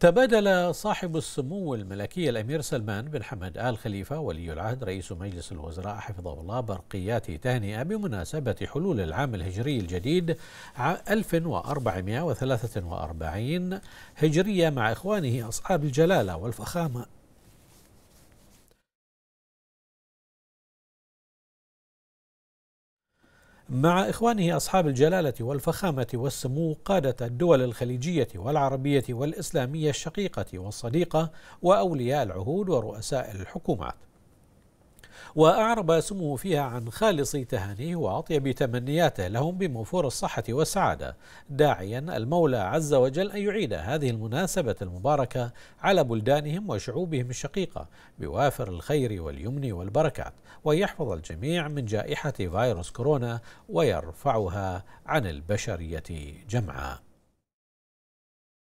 تبادل صاحب السمو الملكي الأمير سلمان بن حمد آل خليفة ولي العهد رئيس مجلس الوزراء حفظه الله برقيات تهنئة بمناسبة حلول العام الهجري الجديد 1443 هجرية مع إخوانه أصحاب الجلالة والفخامة مع إخوانه أصحاب الجلالة والفخامة والسمو قادة الدول الخليجية والعربية والإسلامية الشقيقة والصديقة وأولياء العهود ورؤساء الحكومات وأعرب سموه فيها عن خالص تهانيه وأطيب تمنياته لهم بموفور الصحة والسعادة داعيا المولى عز وجل أن يعيد هذه المناسبة المباركة على بلدانهم وشعوبهم الشقيقة بوافر الخير واليمن والبركات ويحفظ الجميع من جائحة فيروس كورونا ويرفعها عن البشرية جمعاء